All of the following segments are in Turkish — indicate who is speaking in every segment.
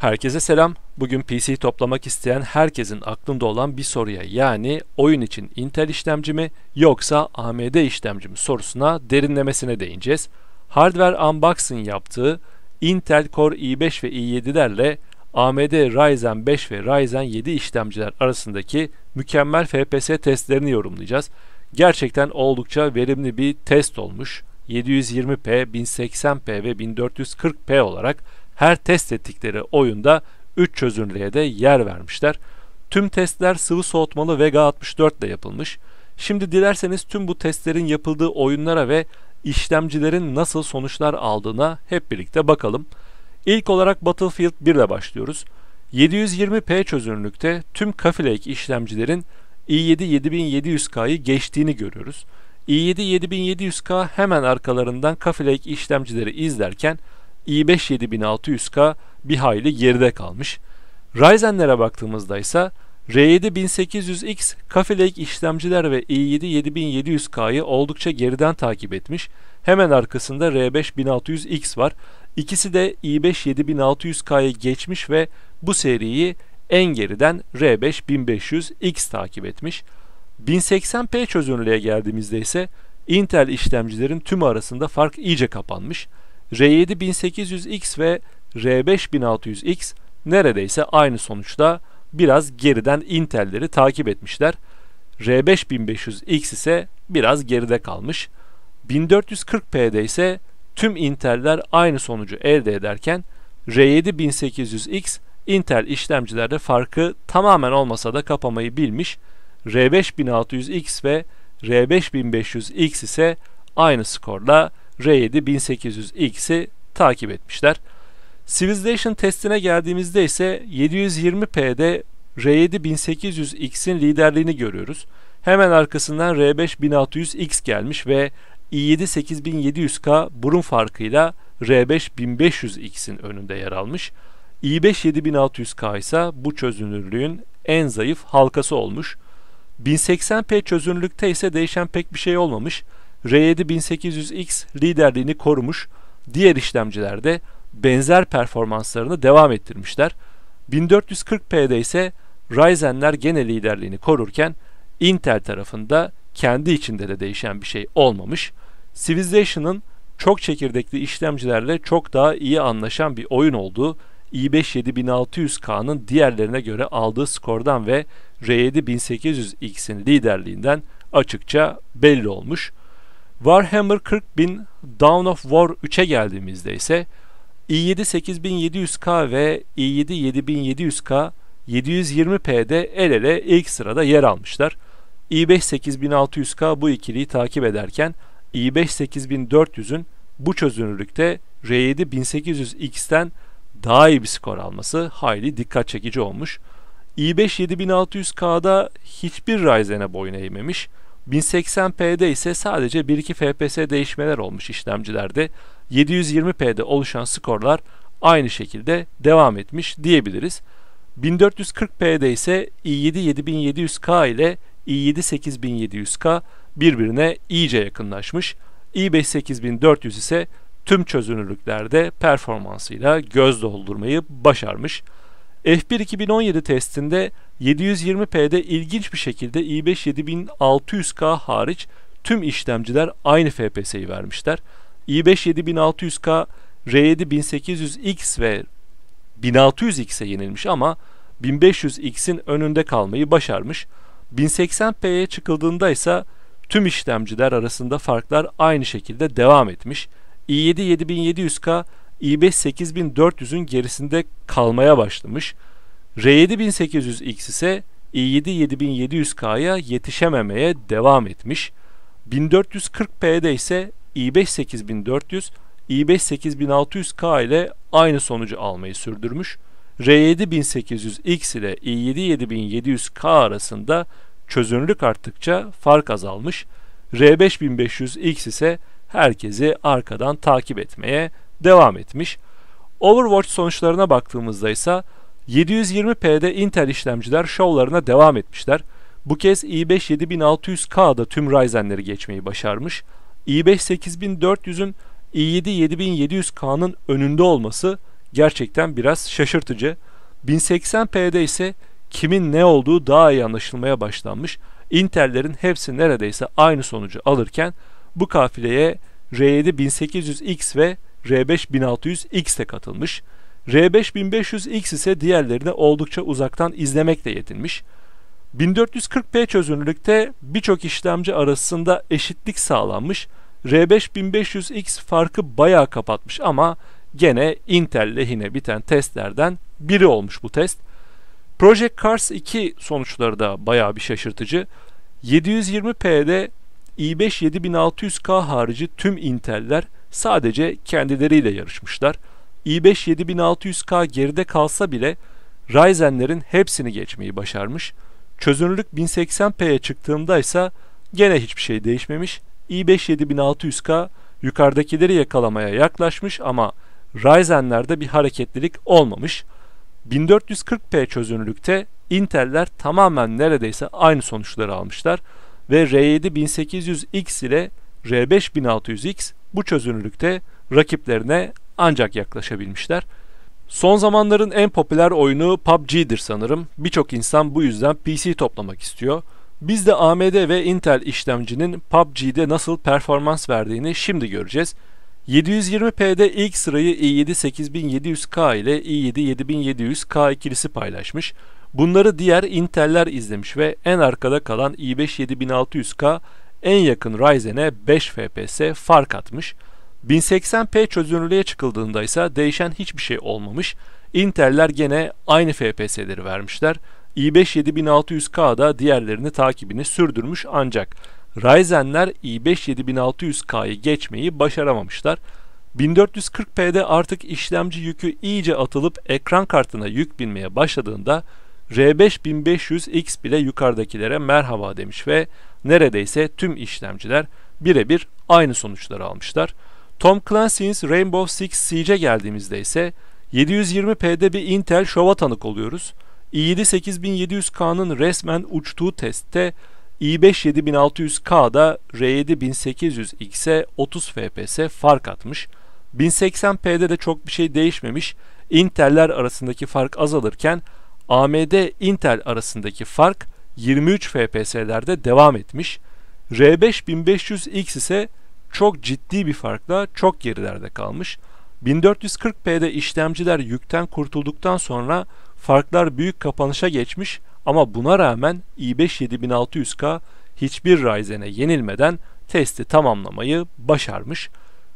Speaker 1: Herkese selam. Bugün PC toplamak isteyen herkesin aklında olan bir soruya yani oyun için Intel işlemci mi yoksa AMD işlemci mi sorusuna derinlemesine değineceğiz. Hardware Unboxing yaptığı Intel Core i5 ve i7'lerle AMD Ryzen 5 ve Ryzen 7 işlemciler arasındaki mükemmel FPS testlerini yorumlayacağız. Gerçekten oldukça verimli bir test olmuş. 720p, 1080p ve 1440p olarak her test ettikleri oyunda 3 çözünürlüğe de yer vermişler. Tüm testler sıvı soğutmalı Vega 64 ile yapılmış. Şimdi dilerseniz tüm bu testlerin yapıldığı oyunlara ve işlemcilerin nasıl sonuçlar aldığına hep birlikte bakalım. İlk olarak Battlefield 1 ile başlıyoruz. 720p çözünürlükte tüm Kafilake işlemcilerin i7 7700K'yı geçtiğini görüyoruz. i7 7700K hemen arkalarından Kafilake işlemcileri izlerken i5 7600K bir hayli geride kalmış. Ryzen'lere baktığımızda ise R7 1800X Coffee Lake işlemciler ve i7 7700K'yı oldukça geriden takip etmiş. Hemen arkasında R5 1600X var. İkisi de i5 7600K'yı geçmiş ve bu seriyi en geriden R5 1500X takip etmiş. 1080p çözünürlüğe geldiğimizde ise Intel işlemcilerin tüm arasında fark iyice kapanmış r 7 1800 x ve R5600X 5 neredeyse aynı sonuçta biraz geriden Intel'leri takip etmişler. r 5 1500 x ise biraz geride kalmış. 1440p'de ise tüm Intel'ler aynı sonucu elde ederken r 7 1800 x Intel işlemcilerde farkı tamamen olmasa da kapamayı bilmiş. R5600X 5 ve r 5 1500 x ise aynı skorla R7 1800X'i takip etmişler. Civilization testine geldiğimizde ise 720p'de R7 1800X'in liderliğini görüyoruz. Hemen arkasından R5 1600X gelmiş ve i7 8700K burun farkıyla R5 1500X'in önünde yer almış. i5 7600K ise bu çözünürlüğün en zayıf halkası olmuş. 1080p çözünürlükte ise değişen pek bir şey olmamış r 1800 x liderliğini korumuş, diğer işlemcilerde benzer performanslarını devam ettirmişler. 1440p'de ise Ryzen'ler gene liderliğini korurken Intel tarafında kendi içinde de değişen bir şey olmamış. Civilization'ın çok çekirdekli işlemcilerle çok daha iyi anlaşan bir oyun olduğu i5-7600K'nın diğerlerine göre aldığı skordan ve R7-1800X'in liderliğinden açıkça belli olmuş. Warhammer 40.000 Dawn of War 3'e geldiğimizde ise i7 8700K ve i7 7700K 720p'de el ele ilk sırada yer almışlar. i5 8600K bu ikiliyi takip ederken i5 8400'ün bu çözünürlükte R7 1800X'ten daha iyi bir skor alması hayli dikkat çekici olmuş. i5 7600K'da hiçbir Ryzen'e boyun eğmemiş. 1080p'de ise sadece 1-2 fps değişmeler olmuş işlemcilerde. 720p'de oluşan skorlar aynı şekilde devam etmiş diyebiliriz. 1440p'de ise i7 7700K ile i7 8700K birbirine iyice yakınlaşmış. i5 8400 ise tüm çözünürlüklerde performansıyla göz doldurmayı başarmış. F1 2017 testinde 720p'de ilginç bir şekilde i5-7600K hariç tüm işlemciler aynı FPS'yi vermişler. i5-7600K R7-1800X ve 1600X'e yenilmiş ama 1500X'in önünde kalmayı başarmış. 1080p'ye çıkıldığında ise tüm işlemciler arasında farklar aynı şekilde devam etmiş. i7-7700K i5-8400'ün gerisinde kalmaya başlamış. R7800X ise i7-7700K'ya yetişememeye devam etmiş. 1440P'de ise i5-8400, i5-8600K ile aynı sonucu almayı sürdürmüş. R7800X ile i7-7700K arasında çözünürlük arttıkça fark azalmış. R5500X ise herkesi arkadan takip etmeye devam etmiş. Overwatch sonuçlarına baktığımızda ise 720p'de Intel işlemciler şovlarına devam etmişler. Bu kez i5 7600K'da tüm Ryzen'leri geçmeyi başarmış. i5 8400'ün i7 7700K'nın önünde olması gerçekten biraz şaşırtıcı. 1080p'de ise kimin ne olduğu daha iyi anlaşılmaya başlanmış. Intel'lerin hepsi neredeyse aynı sonucu alırken bu kafileye R7 1800X ve R5 1600X de katılmış. R5500X ise diğerlerine oldukça uzaktan izlemekle yetinmiş. 1440p çözünürlükte birçok işlemci arasında eşitlik sağlanmış. R5500X farkı bayağı kapatmış ama gene Intel lehine biten testlerden biri olmuş bu test. Project Cars 2 sonuçları da bayağı bir şaşırtıcı. 720p'de i5 7600K harici tüm Intel'ler sadece kendileriyle yarışmışlar i5 7600K geride kalsa bile Ryzen'lerin hepsini geçmeyi başarmış. Çözünürlük 1080p'ye çıktığında ise gene hiçbir şey değişmemiş. i5 7600K yukarıdakileri yakalamaya yaklaşmış ama Ryzen'lerde bir hareketlilik olmamış. 1440p çözünürlükte Intel'ler tamamen neredeyse aynı sonuçları almışlar ve R7 1800X ile R5 1600X bu çözünürlükte rakiplerine ancak yaklaşabilmişler. Son zamanların en popüler oyunu PUBG'dir sanırım. Birçok insan bu yüzden PC toplamak istiyor. Biz de AMD ve Intel işlemcinin PUBG'de nasıl performans verdiğini şimdi göreceğiz. 720p'de ilk sırayı i7 8700K ile i7 7700K ikilisi paylaşmış. Bunları diğer Intel'ler izlemiş ve en arkada kalan i5 7600K en yakın Ryzen'e 5 FPS fark atmış. 1080p çözünürlüğe çıkıldığında ise değişen hiçbir şey olmamış. Intel'ler gene aynı FPS'leri vermişler. i5 7600K'da diğerlerini takibini sürdürmüş ancak Ryzen'ler i5 7600K'yı geçmeyi başaramamışlar. 1440p'de artık işlemci yükü iyice atılıp ekran kartına yük binmeye başladığında R5 1500X bile yukarıdakilere merhaba demiş ve neredeyse tüm işlemciler birebir aynı sonuçları almışlar. Tom Clancy's Rainbow Six Siege'e geldiğimizde ise 720p'de bir Intel şova tanık oluyoruz. i7-8700K'nın resmen uçtuğu testte i5-7600K'da R7-1800X'e 30 FPS fark atmış. 1080p'de de çok bir şey değişmemiş. Intel'ler arasındaki fark azalırken AMD Intel arasındaki fark 23 FPS'lerde devam etmiş. R5 1500X ise çok ciddi bir farkla çok gerilerde kalmış. 1440p'de işlemciler yükten kurtulduktan sonra farklar büyük kapanışa geçmiş ama buna rağmen i5 7600K hiçbir Ryzen'e yenilmeden testi tamamlamayı başarmış.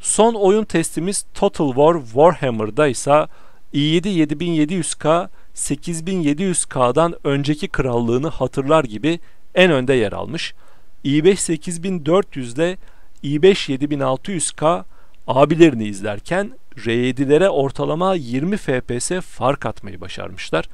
Speaker 1: Son oyun testimiz Total War Warhammer'da ise i7 7700K 8700K'dan önceki krallığını hatırlar gibi en önde yer almış. i5 8400'de i5 7600K abilerini izlerken R7'lere ortalama 20 FPS fark atmayı başarmışlar.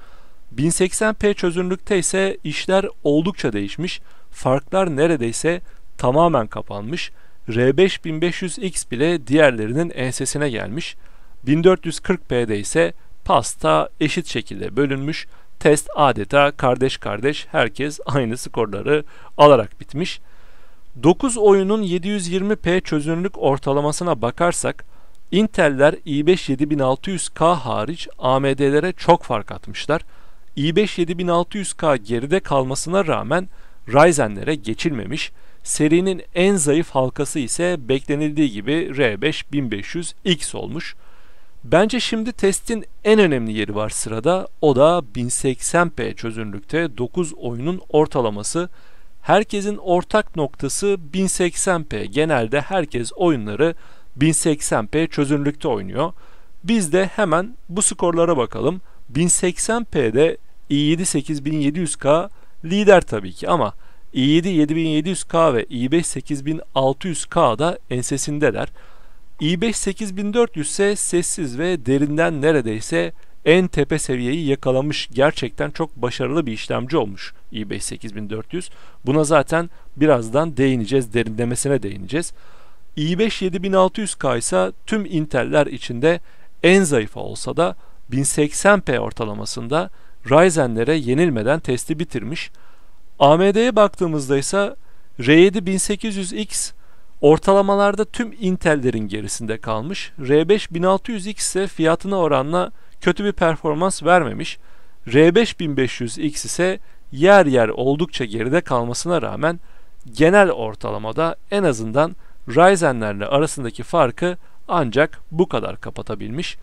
Speaker 1: 1080p çözünürlükte ise işler oldukça değişmiş, farklar neredeyse tamamen kapanmış, r 5 1500 x bile diğerlerinin ensesine gelmiş, 1440p'de ise pasta eşit şekilde bölünmüş, test adeta kardeş kardeş herkes aynı skorları alarak bitmiş.'' 9 oyunun 720p çözünürlük ortalamasına bakarsak Intel'ler i5 7600K hariç AMD'lere çok fark atmışlar. i5 7600K geride kalmasına rağmen Ryzen'lere geçilmemiş. Serinin en zayıf halkası ise beklenildiği gibi R5 1500X olmuş. Bence şimdi testin en önemli yeri var sırada. O da 1080p çözünürlükte 9 oyunun ortalaması Herkesin ortak noktası 1080p. Genelde herkes oyunları 1080p çözünürlükte oynuyor. Biz de hemen bu skorlara bakalım. 1080p'de i7 8700K lider tabii ki ama i7 7700K ve i5 8600K da ensesindeler. i5 8400 ise sessiz ve derinden neredeyse en tepe seviyeyi yakalamış gerçekten çok başarılı bir işlemci olmuş i5 8400. Buna zaten birazdan değineceğiz, derinlemesine değineceğiz. i5 7600K ise tüm Intel'ler içinde en zayıf olsa da 1080p ortalamasında Ryzen'lere yenilmeden testi bitirmiş. AMD'ye baktığımızda ise R7 1800X ortalamalarda tüm Intel'lerin gerisinde kalmış. R5 1600X ise fiyatına oranla kötü bir performans vermemiş. R5500X ise yer yer oldukça geride kalmasına rağmen genel ortalamada en azından Ryzen'lerle arasındaki farkı ancak bu kadar kapatabilmiş.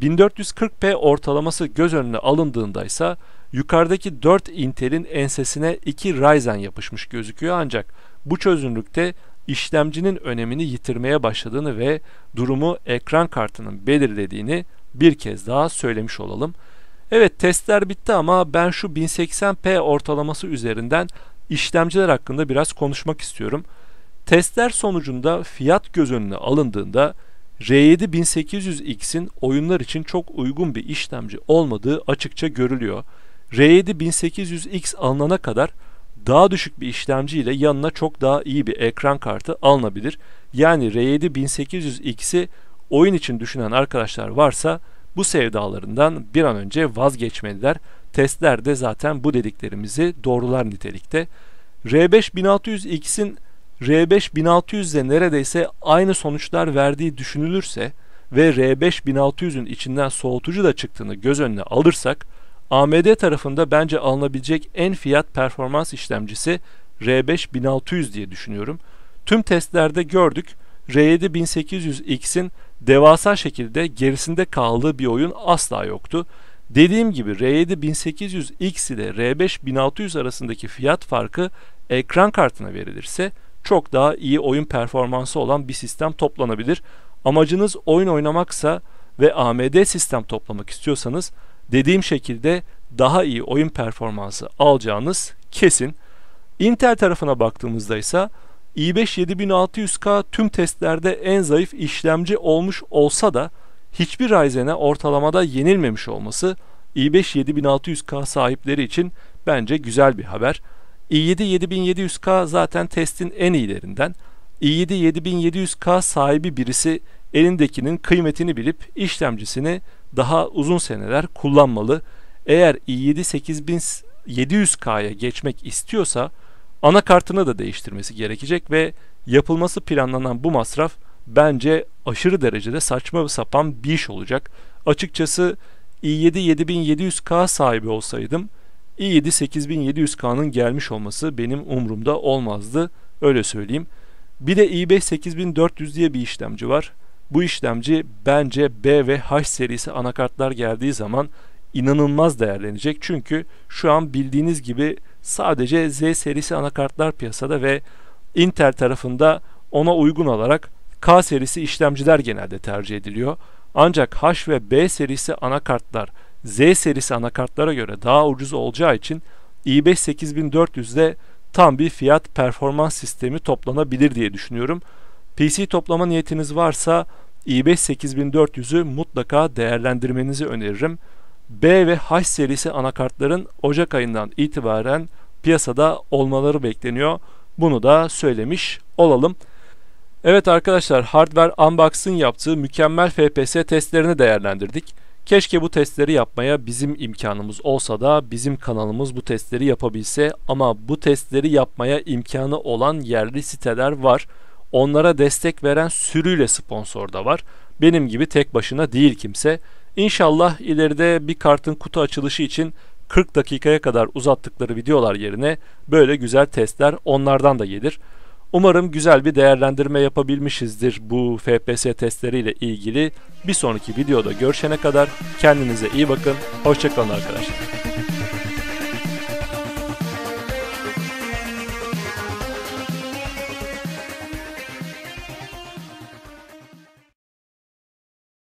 Speaker 1: 1440p ortalaması göz önüne alındığında ise yukarıdaki 4 Intel'in ensesine 2 Ryzen yapışmış gözüküyor ancak bu çözünürlükte işlemcinin önemini yitirmeye başladığını ve durumu ekran kartının belirlediğini bir kez daha söylemiş olalım. Evet testler bitti ama ben şu 1080p ortalaması üzerinden işlemciler hakkında biraz konuşmak istiyorum. Testler sonucunda fiyat göz önüne alındığında R7 1800X'in oyunlar için çok uygun bir işlemci olmadığı açıkça görülüyor. R7 1800X alınana kadar daha düşük bir işlemci ile yanına çok daha iyi bir ekran kartı alınabilir. Yani R7 1800X'i oyun için düşünen arkadaşlar varsa bu sevdalarından bir an önce vazgeçmeliler. Testler de zaten bu dediklerimizi doğrular nitelikte. r 5 1600 xin r 5 1600'le neredeyse aynı sonuçlar verdiği düşünülürse ve R5600'ün 5 içinden soğutucu da çıktığını göz önüne alırsak AMD tarafında bence alınabilecek en fiyat performans işlemcisi r 5 1600 diye düşünüyorum. Tüm testlerde gördük r 7 1800 xin devasa şekilde gerisinde kaldığı bir oyun asla yoktu. Dediğim gibi R7 1800X ile R5 1600 arasındaki fiyat farkı ekran kartına verilirse çok daha iyi oyun performansı olan bir sistem toplanabilir. Amacınız oyun oynamaksa ve AMD sistem toplamak istiyorsanız dediğim şekilde daha iyi oyun performansı alacağınız kesin. Intel tarafına baktığımızda ise i5-7600K tüm testlerde en zayıf işlemci olmuş olsa da hiçbir Ryzen'e ortalamada yenilmemiş olması i5-7600K sahipleri için bence güzel bir haber. i7-7700K zaten testin en iyilerinden. i7-7700K sahibi birisi elindekinin kıymetini bilip işlemcisini daha uzun seneler kullanmalı. Eğer i7-8700K'ya geçmek istiyorsa Anakartını da değiştirmesi gerekecek ve yapılması planlanan bu masraf bence aşırı derecede saçma sapan bir iş olacak. Açıkçası i7 7700K sahibi olsaydım i7 8700K'nın gelmiş olması benim umurumda olmazdı öyle söyleyeyim. Bir de i5 8400 diye bir işlemci var. Bu işlemci bence B ve H serisi anakartlar geldiği zaman inanılmaz değerlenecek. Çünkü şu an bildiğiniz gibi Sadece Z serisi anakartlar piyasada ve Intel tarafında ona uygun olarak K serisi işlemciler genelde tercih ediliyor. Ancak H ve B serisi anakartlar Z serisi anakartlara göre daha ucuz olacağı için i5 8400'de tam bir fiyat performans sistemi toplanabilir diye düşünüyorum. PC toplama niyetiniz varsa i5 8400'ü mutlaka değerlendirmenizi öneririm. B ve H serisi anakartların Ocak ayından itibaren piyasada olmaları bekleniyor. Bunu da söylemiş olalım. Evet arkadaşlar Hardware Unbox'ın yaptığı mükemmel FPS testlerini değerlendirdik. Keşke bu testleri yapmaya bizim imkanımız olsa da bizim kanalımız bu testleri yapabilse ama bu testleri yapmaya imkanı olan yerli siteler var. Onlara destek veren sürüyle sponsor da var. Benim gibi tek başına değil kimse. İnşallah ileride bir kartın kutu açılışı için 40 dakikaya kadar uzattıkları videolar yerine böyle güzel testler onlardan da gelir. Umarım güzel bir değerlendirme yapabilmişizdir bu FPS testleriyle ilgili. Bir sonraki videoda görüşene kadar kendinize iyi bakın. Hoşçakalın arkadaşlar.